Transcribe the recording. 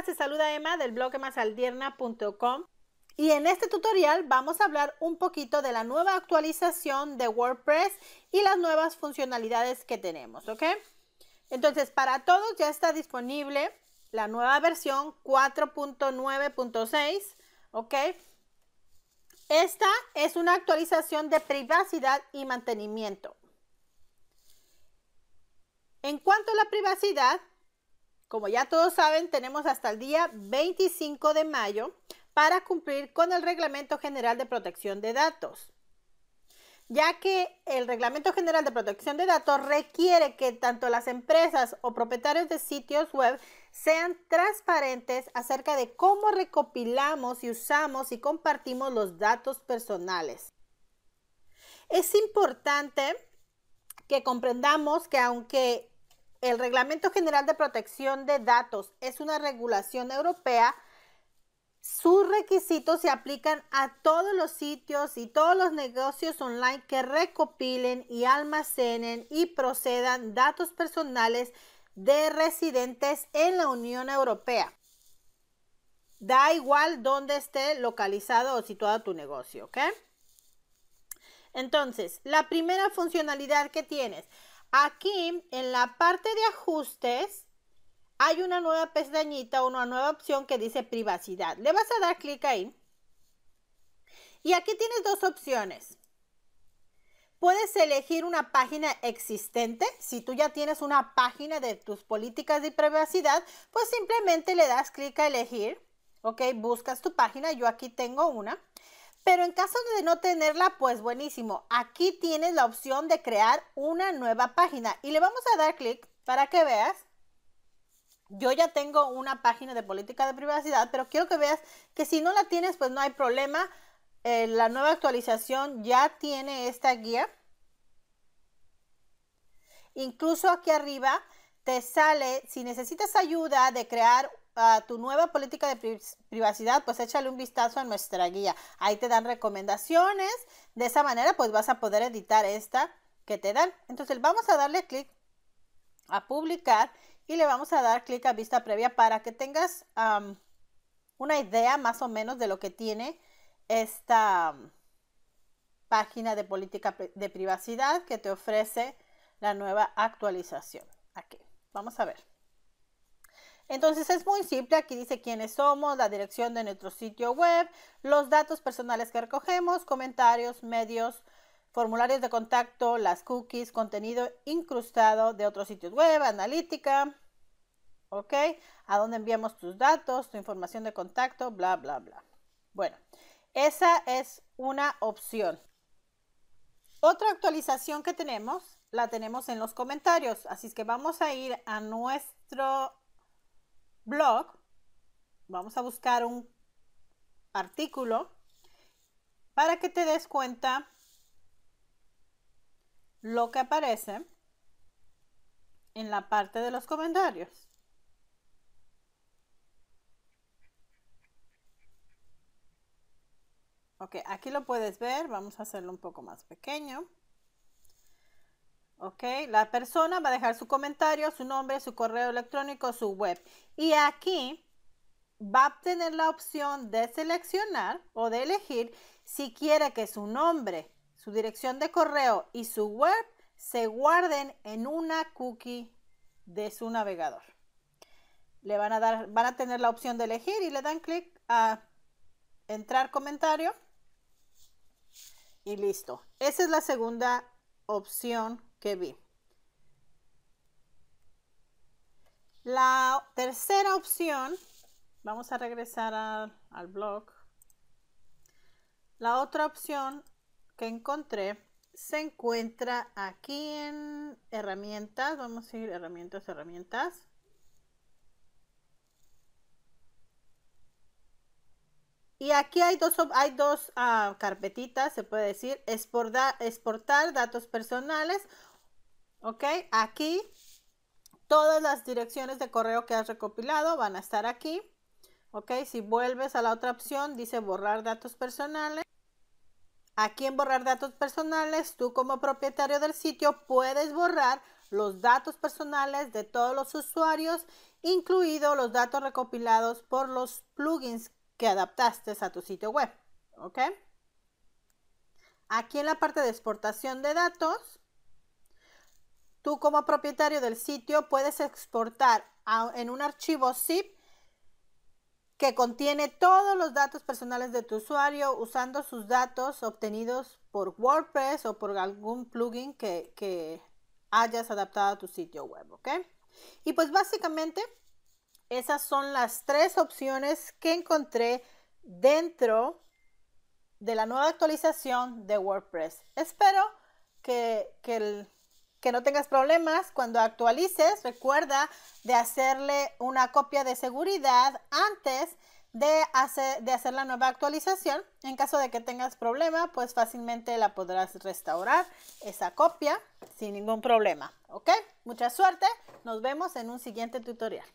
Se Te saluda Emma del blog masaldierna.com y en este tutorial vamos a hablar un poquito de la nueva actualización de WordPress y las nuevas funcionalidades que tenemos, ¿ok? Entonces, para todos ya está disponible la nueva versión 4.9.6, ¿ok? Esta es una actualización de privacidad y mantenimiento. En cuanto a la privacidad, como ya todos saben, tenemos hasta el día 25 de mayo para cumplir con el Reglamento General de Protección de Datos, ya que el Reglamento General de Protección de Datos requiere que tanto las empresas o propietarios de sitios web sean transparentes acerca de cómo recopilamos y usamos y compartimos los datos personales. Es importante que comprendamos que aunque el Reglamento General de Protección de Datos es una regulación europea. Sus requisitos se aplican a todos los sitios y todos los negocios online que recopilen y almacenen y procedan datos personales de residentes en la Unión Europea. Da igual dónde esté localizado o situado tu negocio, ¿ok? Entonces, la primera funcionalidad que tienes, Aquí en la parte de ajustes hay una nueva pestañita, una nueva opción que dice privacidad. Le vas a dar clic ahí. Y aquí tienes dos opciones. Puedes elegir una página existente. Si tú ya tienes una página de tus políticas de privacidad, pues simplemente le das clic a elegir. Ok, buscas tu página. Yo aquí tengo una. Pero en caso de no tenerla, pues buenísimo. Aquí tienes la opción de crear una nueva página y le vamos a dar clic para que veas. Yo ya tengo una página de política de privacidad, pero quiero que veas que si no la tienes, pues no hay problema. Eh, la nueva actualización ya tiene esta guía. Incluso aquí arriba te sale, si necesitas ayuda de crear a tu nueva política de privacidad, pues échale un vistazo a nuestra guía. Ahí te dan recomendaciones. De esa manera, pues vas a poder editar esta que te dan. Entonces vamos a darle clic a publicar y le vamos a dar clic a vista previa para que tengas una idea más o menos de lo que tiene esta página de política de privacidad que te ofrece la nueva actualización. Aquí, vamos a ver. Entonces es muy simple, aquí dice quiénes somos, la dirección de nuestro sitio web, los datos personales que recogemos, comentarios, medios, formularios de contacto, las cookies, contenido incrustado de otros sitios web, analítica, ¿ok? A dónde enviamos tus datos, tu información de contacto, bla, bla, bla. Bueno, esa es una opción. Otra actualización que tenemos, la tenemos en los comentarios, así es que vamos a ir a nuestro blog, vamos a buscar un artículo para que te des cuenta lo que aparece en la parte de los comentarios. Ok, aquí lo puedes ver, vamos a hacerlo un poco más pequeño. La persona va a dejar su comentario, su nombre, su correo electrónico, su web. Y aquí va a tener la opción de seleccionar o de elegir si quiere que su nombre, su dirección de correo y su web se guarden en una cookie de su navegador. Le van a dar, van a tener la opción de elegir y le dan clic a entrar comentario y listo. Esa es la segunda opción vi. La tercera opción, vamos a regresar al, blog. La otra opción que encontré se encuentra aquí en herramientas. Vamos a ir herramientas, herramientas. Y aquí hay dos, hay dos ah, carpetitas, se puede decir, exportar, exportar datos personales ¿Ok? Aquí todas las direcciones de correo que has recopilado van a estar aquí. ¿Ok? Si vuelves a la otra opción, dice borrar datos personales. Aquí en borrar datos personales, tú como propietario del sitio puedes borrar los datos personales de todos los usuarios, incluidos los datos recopilados por los plugins que adaptaste a tu sitio web. ¿Ok? Aquí en la parte de exportación de datos, Tú como propietario del sitio puedes exportar en un archivo zip que contiene todos los datos personales de tu usuario usando sus datos obtenidos por WordPress o por algún plugin que, hayas adaptado a tu sitio web, ¿ok? Y pues básicamente esas son las tres opciones que encontré dentro de la nueva actualización de WordPress. Espero que el que no tengas problemas cuando actualices. Recuerda de hacerle una copia de seguridad antes de hacer, de hacer la nueva actualización. En caso de que tengas problema, pues fácilmente la podrás restaurar esa copia sin ningún problema. ¿Ok? Mucha suerte. Nos vemos en un siguiente tutorial.